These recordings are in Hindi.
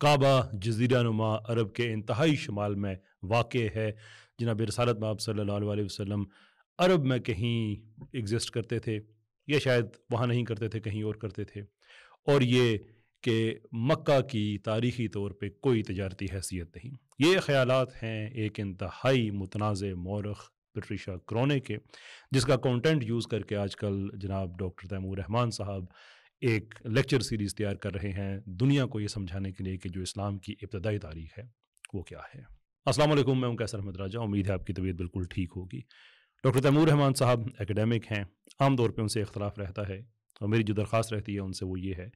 काबा जजीरा नुमा अरब के इंतहाई शुमाल में वाक़ है जनाब रसालत माब सल्ला वसम अरब में कहीं एग्जिस्ट करते थे या शायद वहाँ नहीं करते थे कहीं और करते थे और ये कि मक्का की तारीखी तौर पे कोई तजारती हैसियत नहीं ये ख्याल हैं एक इंतहाई मुतनाज़ मौरख पट्रिशा क्रोने के जिसका कंटेंट यूज़ करके आजकल जनाब डॉक्टर तैमूर रहमान साहब एक लेक्चर सीरीज़ तैयार कर रहे हैं दुनिया को ये समझाने के लिए कि जो इस्लाम की इब्तदाई तारीख है वो क्या है अस्सलाम वालेकुम मैं कैसर सर अहमद राजा उम्मीद है आपकी तबीयत बिल्कुल ठीक होगी डॉक्टर तैमूर रहमान साहब एकेडमिक हैं आम तौर पर उनसे इख्तलाफ रहता है और मेरी जो दरख्वास्त रहती है उनसे वो ये है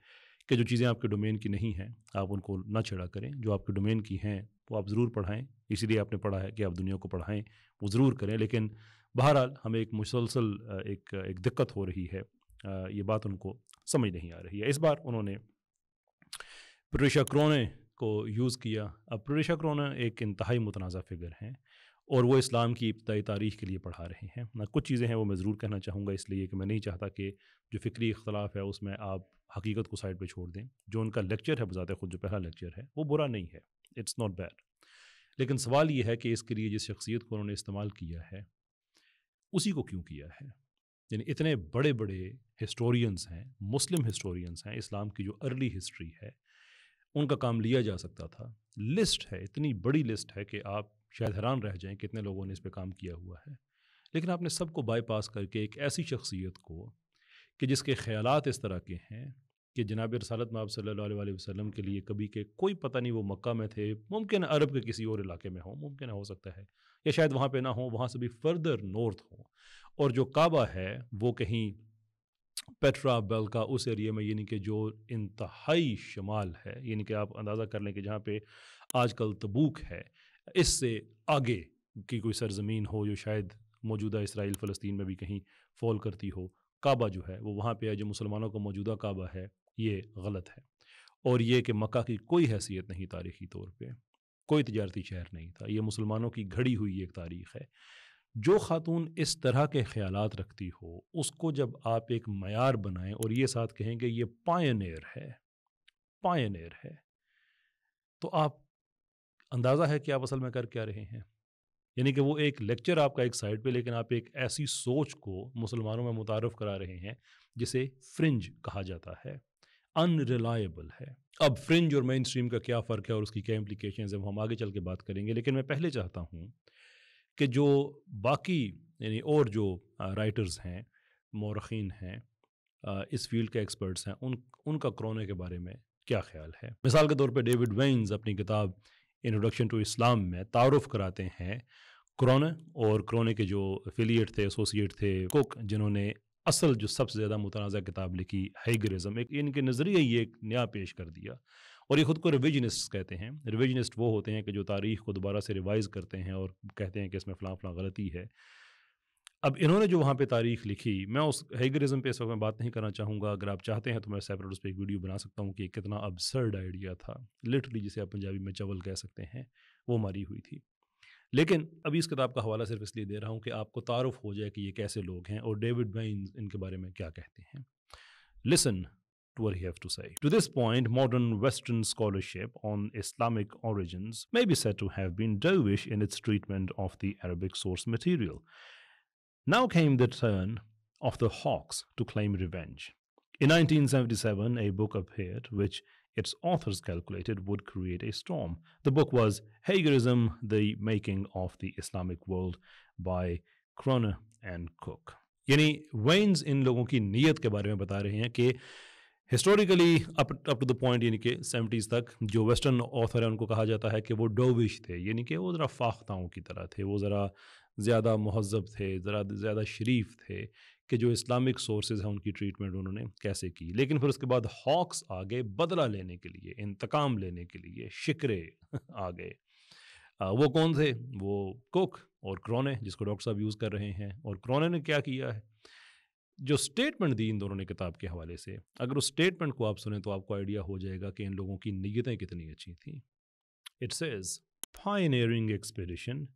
कि जो चीज़ें आपके डोमेन की नहीं हैं आप उनको ना छेड़ा करें जो आपके डोमेन की हैं वो आप ज़रूर पढ़ाएँ इसीलिए आपने पढ़ा है कि आप दुनिया को पढ़ाएँ वो ज़रूर करें लेकिन बहरहाल हमें एक मुसलसल एक एक दिक्कत हो रही है ये बात उनको समझ नहीं आ रही है इस बार उन्होंने प्रोशा क्रोने को यूज़ किया अब प्रोशा क्रोने एक इंतहाई मुतनाज़ फिगर हैं और वो इस्लाम की इब्तई तारीख के लिए पढ़ा रहे हैं ना कुछ चीज़ें हैं वो मैं ज़रूर कहना चाहूँगा इसलिए कि मैं नहीं चाहता कि जो फ़िक्री इख्तलाफ है उसमें आप हकीकत को साइड पर छोड़ दें जो उनका लेक्चर है बजात खुद जो पहला लेक्चर है वो बुरा नहीं है इट्स नॉट बैड लेकिन सवाल ये है कि इसके लिए जिस शख्सियत को उन्होंने इस्तेमाल किया है उसी को क्यों किया है यानी इतने बड़े बड़े हिस्टोरियंस हैं मुस्लिम हिस्टोरियंस हैं इस्लाम की जो अर्ली हिस्ट्री है उनका काम लिया जा सकता था लिस्ट है इतनी बड़ी लिस्ट है कि आप शायद हैरान रह जाएं कितने लोगों ने इस पर काम किया हुआ है लेकिन आपने सबको बाईपास करके एक ऐसी शख्सियत को कि जिसके ख्याल इस तरह के हैं कि जनाब रसालत माब सल्ला वसलम के लिए कभी के कोई पता नहीं वो मक्का में थे मुमकिन अरब के किसी और इलाके में हो मुमकिन हो सकता है या शायद वहाँ पे ना हो वहाँ से भी फर्दर नॉर्थ हो और जो काबा है वो कहीं पेट्रा बेल का उस एरिया में यानी कि जो इंतहाई शमाल है यानी कि आप अंदाज़ा कर लें कि जहाँ पे आजकल तबूक है इससे आगे की कोई सरजमीन हो जो शायद मौजूदा इसराइल फ़लस्तीन में भी कहीं फॉल करती हो काबा जो है वो वहाँ पे है जो मुसलमानों का मौजूदा काबा है ये गलत है और ये कि मक्का की कोई हैसियत नहीं तारीखी तौर पर कोई तजारती शहर नहीं था ये मुसलमानों की घड़ी हुई एक तारीख़ है जो खातून इस तरह के ख्याल रखती हो उसको जब आप एक मैार बनाएं और ये साथ कहेंगे ये पायनियर है पायनियर है तो आप अंदाज़ा है कि आप असल में कर क्या रहे हैं यानी कि वो एक लेक्चर आपका एक साइड पे लेकिन आप एक ऐसी सोच को मुसलमानों में मुतारफ़ करा रहे हैं जिसे फ्रिंज कहा जाता है अनरिलायबल है अब फ्रिंज और मेन स्ट्रीम का क्या फ़र्क है और उसकी क्या इम्प्लीकेशन है वो हम आगे चल के बात करेंगे लेकिन मैं पहले चाहता हूँ कि जो बाकी यानी और जो राइटर्स हैं मौरखीन हैं इस फील्ड के एक्सपर्ट्स हैं उन उनका क्रोने के बारे में क्या ख्याल है मिसाल के तौर पर डेविड वेंस अपनी किताब इंट्रोडक्शन टू इस्लाम में तारफ़ कराते हैं कोरोना और क्रोने के जो एफिलिएट थे एसोसिएट थे कुक जिन्होंने असल जो सबसे ज़्यादा मुतनाज़ किताब लिखी हाइगरिज़म एक इनके नज़रिए ही एक नया पेश कर दिया और ये खुद को रिविजनस्ट कहते हैं रिविजनस्ट वो होते हैं कि जो तारीख को दोबारा से रिवाइज करते हैं और कहते हैं कि इसमें फ़लाँ फ़लाँ गलती है अब इन्होंने जो वहाँ पे तारीख लिखी मैं उस हेगरिज्म पे इस वक्त मैं बात नहीं करना चाहूँगा अगर आप चाहते हैं तो मैं सेपरेट उस पर एक वीडियो बना सकता हूँ कि कितना अबसर्ड आइडिया था लिटरली जिसे आप पंजाबी में चवल कह सकते हैं वो मारी हुई थी लेकिन अभी इस किताब का हवाला सिर्फ इसलिए दे रहा हूँ कि आपको तारफ़ हो जाए कि ये कैसे लोग हैं और डेविड बैन इनके बारे में क्या कहते हैं listen what he have to say. To this point, modern Western scholarship on Islamic origins may be said to have been dovish in its treatment of the Arabic source material. Now came the turn of the Hawks to claim revenge. In 1977, a book appeared which its authors calculated would create a storm. The book was Hegerism The Making of the Islamic World by Kroner and Cook. यानी वेन्स इन लोगों की नीयत के बारे में बता रहे हैं कि historically up to the point यानी कि सेवेंटीज़ तक जो वेस्टर्न ऑथर है उनको कहा जाता है कि वो डोविश थे यानी कि वो ज़रा फाख्ताओं की तरह थे वो ज़रा ज़्यादा महजब थे ज़रा ज़्यादा शरीफ थे कि जो इस्लामिक सोर्सेज हैं उनकी ट्रीटमेंट उन्होंने कैसे की लेकिन फिर उसके बाद हॉक्स आ गए बदला लेने के लिए इंतकाम लेने के लिए शिकरे आ गए वो कौन थे वो कुक और क्रोने जिसको डॉक्टर साहब यूज़ कर रहे हैं और क्रोने ने क्या किया है जो स्टेटमेंट दी इन दोनों ने किताब के हवाले से अगर उस स्टेटमेंट को आप सुने तो आपको आइडिया हो जाएगा कि इन लोगों की नीयतें कितनी अच्छी थी it's as fine ring expedition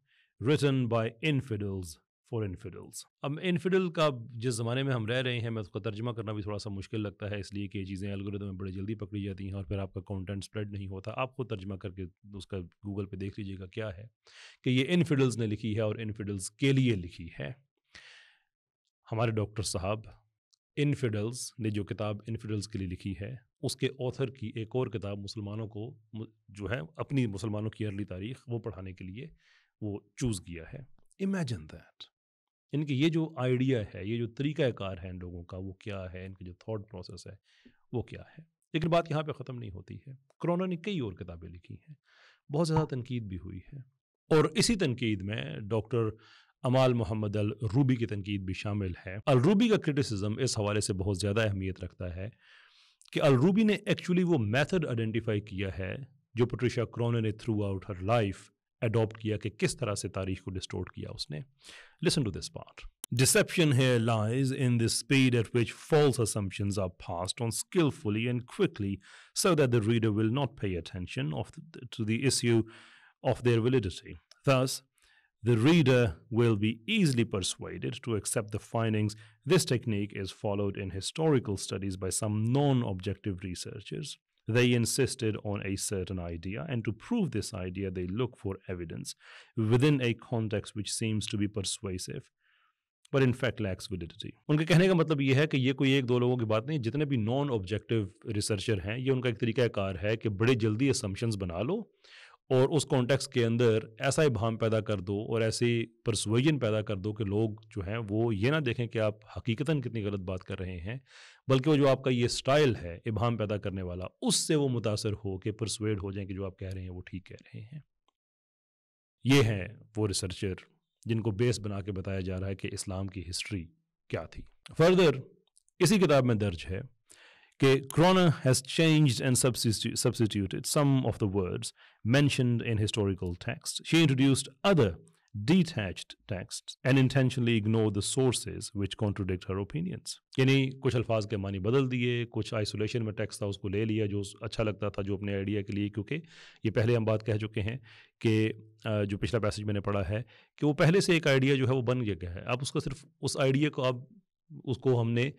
written by infidels for infidels अब इनफिडल का जिस ज़माने में हम रह रहे हैं मैं उसका तर्जमा करना भी थोड़ा सा मुश्किल लगता है इसलिए कि ये चीज़ें अलगोरिदम में बड़ी जल्दी पकड़ी जाती हैं और फिर आपका कॉन्टेंट स्प्रेड नहीं होता आप खुद तर्जमा करके उसका गूगल पर देख लीजिएगा क्या है कि ये इनफिडल्स ने लिखी है और इनफिडल्स के लिए लिखी है हमारे डॉक्टर साहब इनफिडल्स ने जो किताब इनफिडल्स के लिए लिखी है उसके ऑथर की एक और किताब मुसलमानों को जो है अपनी मुसलमानों की अर्ली तारीख वो पढ़ाने के लिए वो चूज़ किया है इमेजन दैट इनके ये जो आइडिया है ये जो तरीक़ाकार है इन लोगों का वो क्या है इनके जो थाट प्रोसेस है वो क्या है लेकिन बात यहाँ पर ख़त्म नहीं होती है क्रोना ने कई और किताबें लिखी हैं बहुत ज़्यादा तनकीद भी हुई है और इसी तनकीद में डॉक्टर अमाल मोहम्मद अल रूबी की तनकीद भी शामिल है अल रूबी का क्रिटिसिज्म इस हवाले से बहुत ज़्यादा अहमियत रखता है कि अल रूबी ने एक्चुअली वो मेथड आइडेंटिफाई किया है जो पट्रिशा क्रोन ने throughout her life adopt किया कि किस तरह से तारीख को डिस्टोर्ट किया उसने listen to this part deception है lies in the speed at which false assumption are fast on skilfully and quickly so that the reader will not pay attention to the issue of their validity thus the reader will be easily persuaded to accept the findings. This technique is followed in historical studies by some non objective researchers. They insisted on a certain idea, and to prove this idea, they look for evidence within a context which seems to be persuasive. in fact lacks validity. उनके कहने का मतलब ये है कि ये कोई एक दो लोगों की बात नहीं जितने भी non-objective researcher हैं ये उनका एक तरीका कार है कि बड़े जल्दी assumptions बना लो और उस कॉन्टेक्स्ट के अंदर ऐसा ही पैदा कर दो और ऐसी परसुएजन पैदा कर दो कि लोग जो हैं वो ये ना देखें कि आप हकीकता कितनी गलत बात कर रहे हैं बल्कि वो जो आपका ये स्टाइल है इबाम पैदा करने वाला उससे वो मुतासर हो के प्रसवेड हो जाएं कि जो आप कह रहे हैं वो ठीक कह रहे हैं ये हैं वो रिसर्चर जिनको बेस बना के बताया जा रहा है कि इस्लाम की हिस्ट्री क्या थी फर्दर इसी किताब में दर्ज है कि Crone has change and substituted some of the words mentioned in historical text she introduced other detached text and intentionally ignore the sources which contradict her opinions यानी कुछ अल्फाज के मानी बदल दिए कुछ आइसोलेशन में टैक्स था उसको ले लिया जो अच्छा लगता था जो अपने आइडिया के लिए क्योंकि ये पहले हम बात कह चुके हैं कि जो पिछला पैसेज मैंने पढ़ा है कि वो पहले से एक आइडिया जो है वो बन गया है अब उसका सिर्फ उस आइडिया को अब उसको हमने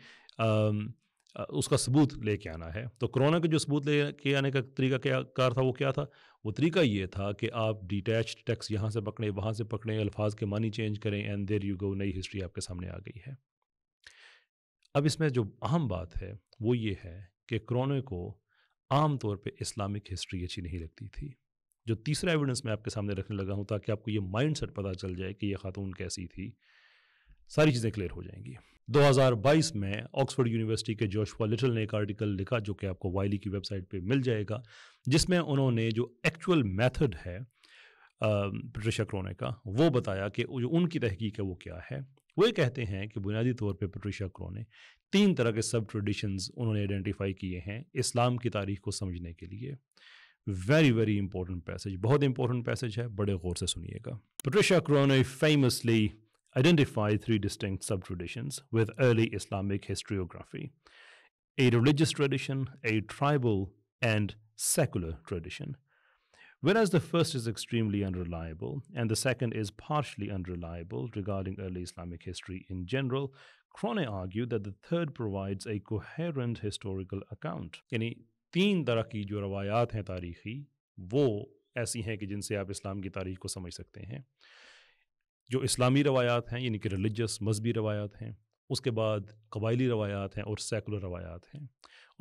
उसका सबूत लेके आना है तो कोरोना के जो सबूत लेके आने का तरीका क्या कार था वो क्या था वो तरीका ये था कि आप डिटैच टैक्स यहाँ से पकड़ें वहाँ से पकड़ें अल्फाज के मानी चेंज करें एंड देर यू गो नई हिस्ट्री आपके सामने आ गई है अब इसमें जो अहम बात है वो ये है कि कोरोना को आम तौर पर इस्लामिक हिस्ट्री अच्छी नहीं लगती थी जो तीसरा एविडेंस मैं आपके सामने रखने लगा हूँ ताकि आपको ये माइंड सेट पता चल जाए कि ये खातून कैसी थी सारी चीज़ें क्लियर हो जाएंगी 2022 में ऑक्सफोर्ड यूनिवर्सिटी के जोशुआ लिटल ने एक आर्टिकल लिखा जो कि आपको वाइली की वेबसाइट पे मिल जाएगा जिसमें उन्होंने जो एक्चुअल मेथड है ब्रिटिश क्रोने का वो बताया कि जो उनकी तहकीक है वो क्या है वो कहते हैं कि बुनियादी तौर पे पेट्रिशा क्रोने तीन तरह के सब ट्रेडिशंस उन्होंने आइडेंटिफाई किए हैं इस्लाम की तारीख को समझने के लिए वेरी वेरी इंपॉर्टेंट पैसेज बहुत इंपॉर्टेंट पैसेज है बड़े गौर से सुनिएगा Patricia Crone famously identify three distinct subtraditions with early Islamic historiography a religious tradition, a tribal, and secular tradition. Whereas the first is extremely unreliable, and the second is partially unreliable regarding early Islamic history in general, Crone argued that the third provides a coherent historical account. यानी तीन तरह की जो रवायात हैं तारीखी वो ऐसी हैं कि जिनसे आप इस्लाम की तारीख को समझ सकते हैं जो इस्लामी रवायात हैं यानी कि रिलीजस मजहबी रवायात हैं उसके बाद कबायली रवायात हैं और सेकुलर रवायात हैं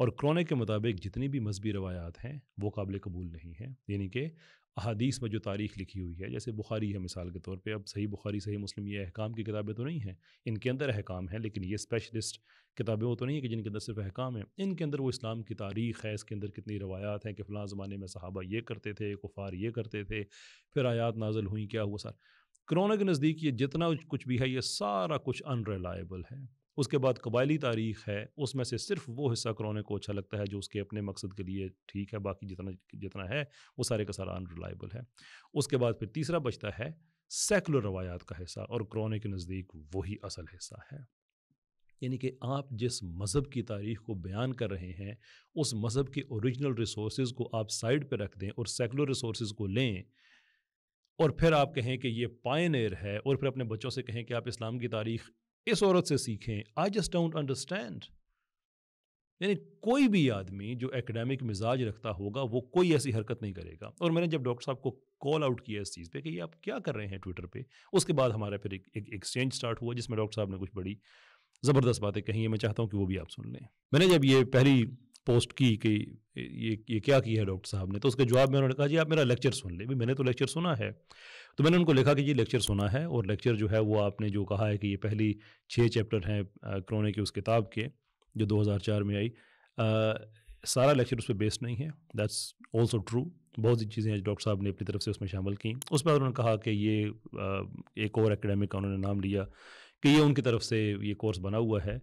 और क्रोने के मुताबिक जितनी भी मजहबी रवायात हैं वो काबिल कबूल नहीं हैं यानी कि अहादीस में जो तारीख लिखी हुई है जैसे बुखारी है मिसाल के तौर पे अब सही बुखारी सही मुस्लिम ये अहकाम की किताबें तो नहीं हैं इनके अंदर अहकाम हैं लेकिन ये स्पेशलिस्ट किताबें वो तो नहीं है कि जिनके अंदर सिर्फ अहकाम है इनके अंदर वो इस्लाम की तारीख है इसके अंदर कितनी रवायात हैं कि फ़लाँ ज़माने में सहाबा ये करते थे कुफ़ार ये करते थे फिर आयात नाजल हुई क्या हुआ सर करोना के नज़दीक ये जितना कुछ भी है ये सारा कुछ अनरिलायबल है उसके बाद कबायली तारीख है उसमें से सिर्फ वो हिस्सा करोने को अच्छा लगता है जो उसके अपने मकसद के लिए ठीक है बाकी जितना जितना है वो सारे का सारा अनरिलायबल है उसके बाद फिर तीसरा बचता है सेकुलर रवायात का हिस्सा और करोने के नज़दीक वही असल हिस्सा है यानी कि आप जिस मज़हब की तारीख को बयान कर रहे हैं उस मज़हब के ओरिजिनल रिसोर्स को आप साइड पर रख दें और सेकुलर रिसोर्स को लें और फिर आप कहें कि ये पायनियर है और फिर अपने बच्चों से कहें कि आप इस्लाम की तारीख इस औरत से सीखें आई जस्ट डोंट अंडरस्टैंड यानी कोई भी आदमी जो एकेडमिक मिजाज रखता होगा वो कोई ऐसी हरकत नहीं करेगा और मैंने जब डॉक्टर साहब को कॉल आउट किया इस चीज़ पे कि ये आप क्या कर रहे हैं ट्विटर पे उसके बाद हमारा फिर एक एक्सचेंज स्टार्ट हुआ जिसमें डॉक्टर साहब ने कुछ बड़ी ज़बरदस्त बातें कही हैं मैं चाहता हूँ कि वो भी आप सुन लें मैंने जब ये पहली पोस्ट की कि ये ये क्या किया है डॉक्टर साहब ने तो उसके जवाब में उन्होंने कहा जी आप मेरा लेक्चर सुन ले भी मैंने तो लेक्चर सुना है तो मैंने उनको लिखा कि जी लेक्चर सुना है और लेक्चर जो है वो आपने जो कहा है कि ये पहली छः चैप्टर हैं क्रोने की उस किताब के जो 2004 में आई आ, सारा लेक्चर उस पर बेस्ड नहीं है दैट्स ऑल्सो ट्रू बहुत सी चीज़ें डॉक्टर साहब ने अपनी तरफ से उसमें शामिल की उस पर उन्होंने कहा कि ये एक और एकेडमिक का उन्होंने नाम लिया कि ये उनकी तरफ से ये कोर्स बना हुआ है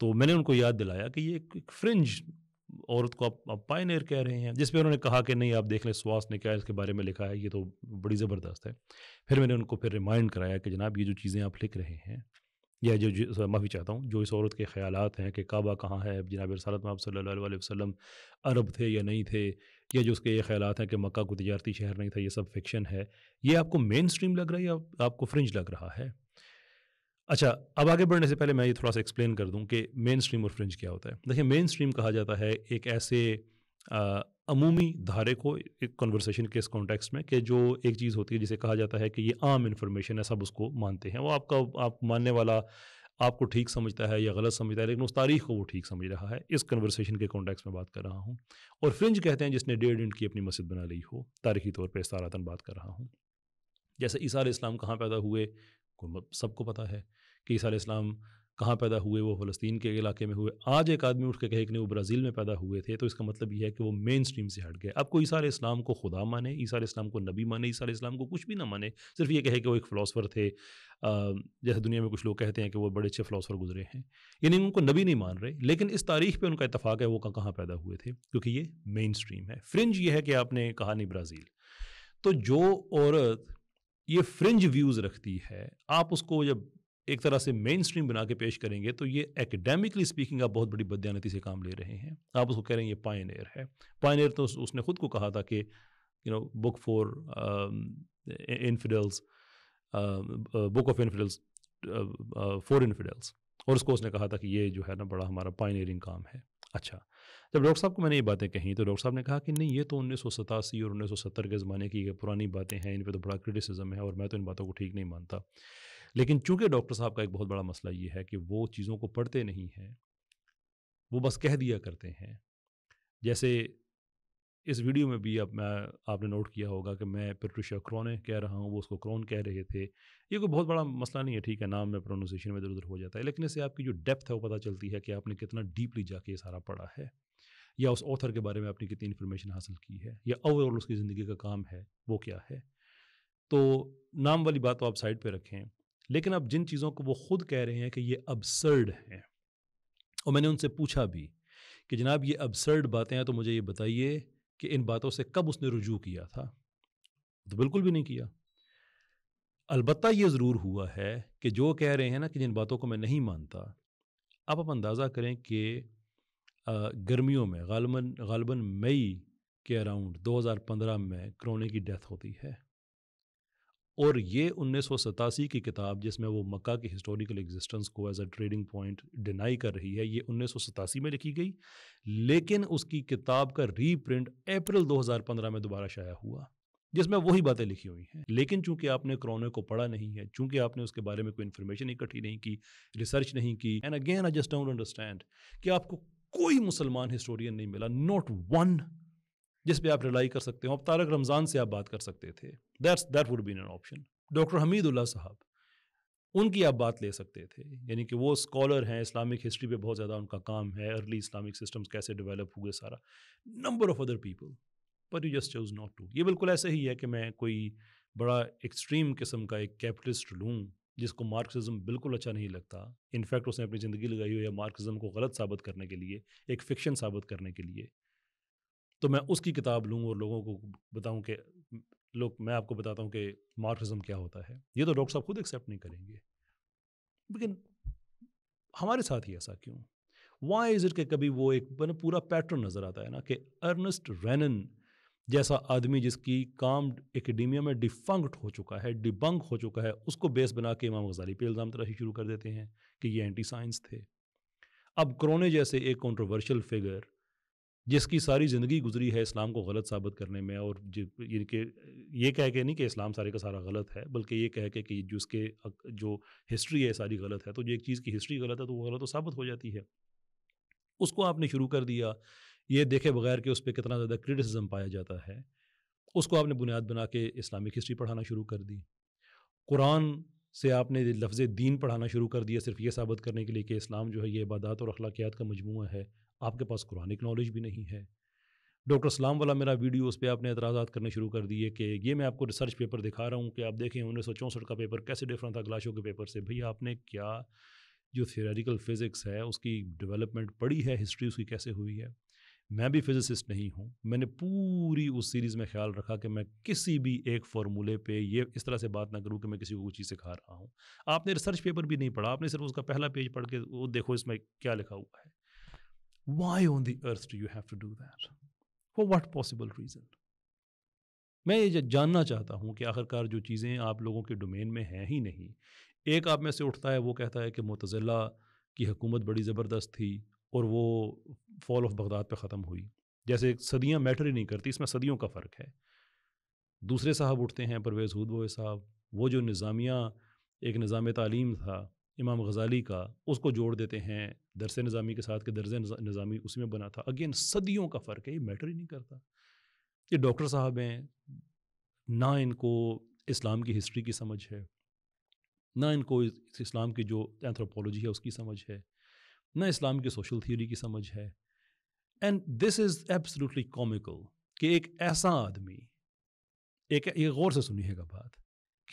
तो मैंने उनको याद दिलाया कि ये एक फ्रिंज औरत को आप, आप पायनियर कह रहे हैं जिसमें उन्होंने कहा कि नहीं आप देख लें स्वास्थ्य ने क्या इसके बारे में लिखा है ये तो बड़ी ज़बरदस्त है फिर मैंने उनको फिर रिमाइंड कराया कि जनाब ये जो चीज़ें आप लिख रहे हैं या जो, जो माफ़ी चाहता हूँ जो इस औरत के ख्याल हैं कि काबा कहाँ है जनाब सलत में आप वसम अरब थे या नहीं थे या जो उसके ये ख्याल हैं कि मक्का को तजारती शहर नहीं था ये सब फिक्शन है ये आपको मेन स्ट्रीम लग रहा है या आपको फ्रिंज लग रहा है अच्छा अब आगे बढ़ने से पहले मैं ये थोड़ा सा एक्सप्लेन कर दूं कि मेन स्ट्रीम और फ्रिंज क्या होता है देखिए मेन स्ट्रीम कहा जाता है एक ऐसे अमूमी धारे को एक कन्वर्सेशन के इस कॉन्टेक्स्ट में कि जो एक चीज़ होती है जिसे कहा जाता है कि ये आम इन्फॉर्मेशन है सब उसको मानते हैं वो आपका आप मानने वाला आपको ठीक समझता है या गलत समझता है लेकिन उस तारीख को वो ठीक समझ रहा है इस कन्वर्सेशन के कॉन्टेक्स्ट में बात कर रहा हूँ और फ्रिंज कहते हैं जिसने डेढ़ इंट की अपनी मस्जिद बना ली हो तारीखी तौर पर इस बात कर रहा हूँ जैसे ईसा इस्लाम कहाँ पैदा हुए सबको पता है कि ईसा इस्लाम कहाँ पैदा हुए वो फ़लस्तीन के इलाके में हुए आज एक आदमी उठ के कहे कि नहीं वो ब्राज़ील में पैदा हुए थे तो इसका मतलब यह है कि वो मेन स्ट्रीम से हट गए अब कोई ईसा इस्लाम को खुदा माने ईसा इस्लाम को नबी माने ईसा इस्लाम को कुछ भी ना माने सिर्फ ये कहे कि वो एक फ़िलासफ़र थे जैसे दुनिया में कुछ लोग कहते हैं कि वो बड़े अच्छे फ़िलासफ़र गुजरे हैं यानी उनको नबी नहीं मान रहे लेकिन इस तारीख पर उनका इतफाक़ है वो कहाँ पैदा हुए थे क्योंकि ये मेन स्ट्रीम है फ्रिंज ये है कि आपने कहा नहीं ब्राज़ील तो जो औरत ये फ्रिंज व्यूज़ रखती है आप उसको जब एक तरह से मेन स्ट्रीम बना के पेश करेंगे तो ये एकेडमिकली स्पीकिंग आप बहुत बड़ी बदयानती से काम ले रहे हैं आप उसको कह रहे हैं ये पायनियर है पायनियर तो उसने खुद को कहा था कि you know book for infidels book of infidels for infidels और उसको उसने कहा था कि ये जो है ना बड़ा हमारा पाइनियरिंग काम है अच्छा जब डॉक्टर साहब को मैंने ये बातें कही तो डॉक्टर साहब ने कहा कि नहीं ये तो उन्नीस और उन्नीस के ज़माने की पुरानी बातें हैं इन पर तो बड़ा क्रिटिसिज्म है और मैं तो इन बातों को ठीक नहीं मानता लेकिन चूंकि डॉक्टर साहब का एक बहुत बड़ा मसला ये है कि वो चीज़ों को पढ़ते नहीं हैं वो बस कह दिया करते हैं जैसे इस वीडियो में भी अब मैं आपने नोट किया होगा कि मैं पेट्रिशा क्रोने कह रहा हूँ वो उसको क्रोन कह रहे थे ये कोई बहुत बड़ा मसला नहीं है ठीक है नाम में प्रोनाउंसिएशन में इधर उधर हो जाता है लेकिन इससे आपकी जो डेप्थ है वो पता चलती है कि आपने कितना डीपली जाके ये सारा पढ़ा है या उस ऑथर के बारे में आपने कितनी इन्फॉर्मेशन हासिल की है या ओवरऑल उसकी ज़िंदगी का काम है वो क्या है तो नाम वाली बात तो आप साइड पर रखें लेकिन अब जिन चीज़ों को वो खुद कह रहे हैं कि ये अबसर्ड हैं और मैंने उनसे पूछा भी कि जनाब ये अबसर्ड बातें हैं तो मुझे ये बताइए कि इन बातों से कब उसने रुजू किया था तो बिल्कुल भी नहीं किया अलबत् ये ज़रूर हुआ है कि जो कह रहे हैं ना कि जिन बातों को मैं नहीं मानता आप आप अंदाज़ा करें कि गर्मियों में गालबन गालबन मई के अराउंड 2015 में क्रोने की डेथ होती है और ये उन्नीस की किताब जिसमें वो मक्का के हिस्टोरिकल एग्जिस्टेंस को as a trading point deny कर रही है ये उन्नीस में लिखी गई लेकिन उसकी किताब का रीप्रिंट अप्रैल 2015 में दोबारा शाया हुआ जिसमें वही बातें लिखी हुई हैं लेकिन चूंकि आपने क्रोने को पढ़ा नहीं है चूंकि आपने उसके बारे में कोई इन्फॉर्मेशन इकट्ठी नहीं की रिसर्च नहीं की and again I just don't understand कि आपको कोई मुसलमान हिस्टोरियन नहीं मिला नॉट वन जिस पे आप रिलाई कर सकते हो अब तारक रमज़ान से आप बात कर सकते थे that's that would been an option doctor Hamidullah साहब उनकी आप बात ले सकते थे यानी कि वो स्कॉलर हैं इस्लामिक हिस्ट्री पे बहुत ज़्यादा उनका काम है अर्ली इस्लामिक सिस्टम्स कैसे डेवलप हुए सारा नंबर ऑफ अदर पीपल पर you just choose not to ये बिल्कुल ऐसे ही है कि मैं कोई बड़ा एक्सट्रीम किस्म का एक कैपिटलिस्ट लूँ जिसको मार्क्सिज्म बिल्कुल अच्छा नहीं लगता इनफैक्ट उसने अपनी ज़िंदगी लगाई हुई है मार्क्सिज्म को गलत साबित करने के लिए एक फिक्शन साबित करने के लिए तो मैं उसकी किताब लूँ और लोगों को बताऊँ कि लोग मैं आपको बताता हूँ कि मार्क्सिज्म क्या होता है ये तो डॉक्टर साहब खुद एक्सेप्ट नहीं करेंगे लेकिन हमारे साथ ही ऐसा क्यों वाई इज़ इट के कभी वो एक मैंने पूरा पैटर्न नज़र आता है ना कि अर्नस्ट रेनन जैसा आदमी जिसकी काम एकेडमिया में डिफंक्ट हो चुका है डिबंक हो चुका है उसको बेस बना के इमाम गजाली पे इल्ज़ाम तराशी शुरू कर देते हैं कि ये एंटी साइंस थे अब क्रोने जैसे एक कॉन्ट्रोवर्शियल फिगर जिसकी सारी ज़िंदगी गुजरी है इस्लाम को गलत साबित करने में और इनके ये कह के नहीं कि इस्लाम सारे का सारा गलत है बल्कि ये कह के कि जिसके जो हिस्ट्री है सारी गलत है तो जो एक चीज़ की हिस्ट्री गलत है तो वो गलत तो साबित हो जाती है उसको आपने शुरू कर दिया ये देखे बगैर कि उस पर कितना ज़्यादा क्रिटिसिज्म पाया जाता है उसको आपने बुनियाद बना के इस्लामिक हिस्ट्री पढ़ाना शुरू कर दी कुरान से आपने लफ्ज़ दीन पढ़ाना शुरू कर दिया सिर्फ ये साबित करने के लिए कि इस्लाम जो है ये इबादत और अखलाकियात का मजमू है आपके पास कुरानिक नॉलेज भी नहीं है डॉक्टर सलाम वाला मेरा वीडियो उस पर आपने एतराज़ा करने शुरू कर दिए कि ये मैं आपको रिसर्च पेपर दिखा रहा हूँ कि आप देखें उन्नीस सौ चौंसठ का पेपर कैसे डिफरेंट था ग्लाशों के पेपर से भैया आपने क्या जो थियोरेटिकल फिज़िक्स है उसकी डेवलपमेंट पड़ी है हिस्ट्री उसकी कैसे हुई है मैं भी फिजिसिस्ट नहीं हूँ मैंने पूरी उस सीरीज़ में ख्याल रखा कि मैं किसी भी एक फार्मूले पे ये इस तरह से बात ना करूँ कि मैं किसी को कुछ चीज़ सिखा रहा हूँ आपने रिसर्च पेपर भी नहीं पढ़ा आपने सिर्फ उसका पहला पेज पढ़ के वो देखो इसमें क्या लिखा हुआ है Why on the earth do you have to do that? For what possible reason? मैं ये जानना चाहता हूँ कि आखिरकार जो चीज़ें आप लोगों के डोमेन में हैं ही नहीं एक आप में से उठता है वो कहता है कि मुतज़िला की हुकूमत बड़ी ज़बरदस्त थी और वो फॉल ऑफ बगदाद पे ख़त्म हुई जैसे सदियाँ मैटर ही नहीं करती इसमें सदियों का फ़र्क है दूसरे साहब उठते हैं परवेज़ हूदबोए साहब वो जो निज़ामिया एक निज़ाम तालीम था इमाम गजाली का उसको जोड़ देते हैं दरस नज़ामी के साथ के दर्ज निज़ामी उसी में बना था अगेन सदियों का फ़र्क है ये मैटर ही नहीं करता ये डॉक्टर साहब हैं ना इनको इस्लाम की हिस्ट्री की समझ है ना इनको इस इस्लाम की जो एंथ्रोपोलॉजी है उसकी समझ है ना इस्लाम की सोशल थियोरी की समझ है and this is absolutely comical कि एक ऐसा आदमी एक ये गौर से सुनिएगा बात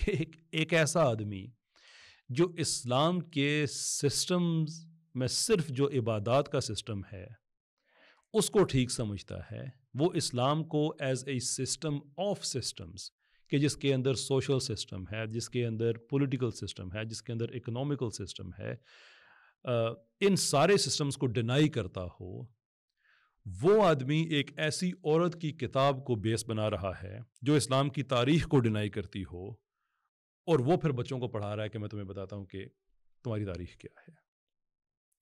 कि एक एक ऐसा आदमी जो इस्लाम के सिस्टम्स में सिर्फ जो इबादत का सिस्टम है उसको ठीक समझता है वो इस्लाम को as a system of systems कि जिसके अंदर सोशल सिस्टम है जिसके अंदर पॉलिटिकल सिस्टम है जिसके अंदर इकोनॉमिकल सिस्टम है इन सारे सिस्टम्स को डिनाई करता हो वो आदमी एक ऐसी औरत की किताब को बेस बना रहा है जो इस्लाम की तारीख को डिनाई करती हो और वो फिर बच्चों को पढ़ा रहा है कि मैं तुम्हें बताता हूँ कि तुम्हारी तारीख क्या है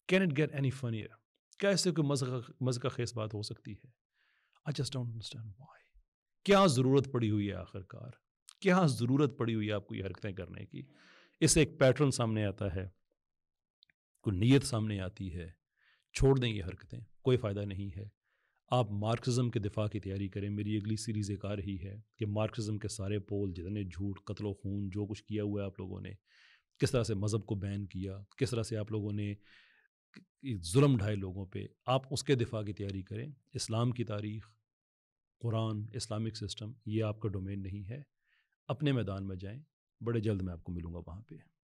can it get any year क्या इससे कोई मज़ मज़ का खेस बात हो सकती है I just don't understand why क्या ज़रूरत पड़ी हुई है आखिरकार क्या ज़रूरत पड़ी हुई है आपको ये हरकतें करने की इससे एक पैटर्न सामने आता है कोई नीयत सामने आती है छोड़ दें ये हरकतें कोई फ़ायदा नहीं है आप मार्क्सिज्म के दिफा की तैयारी करें मेरी अगली सीरीज़ एक आ रही है कि मार्क्सिज्म के सारे पोल जितने झूठ कत्लो खून जो कुछ किया हुआ है आप लोगों ने किस तरह से मज़हब को बैन किया किस तरह से आप लोगों ने जुल्म ढाए लोगों पे आप उसके दिफा की तैयारी करें इस्लाम की तारीख कुरान इस्लामिक सिस्टम ये आपका डोमेन नहीं है अपने मैदान में जाएँ बड़े जल्द मैं आपको मिलूँगा वहाँ पर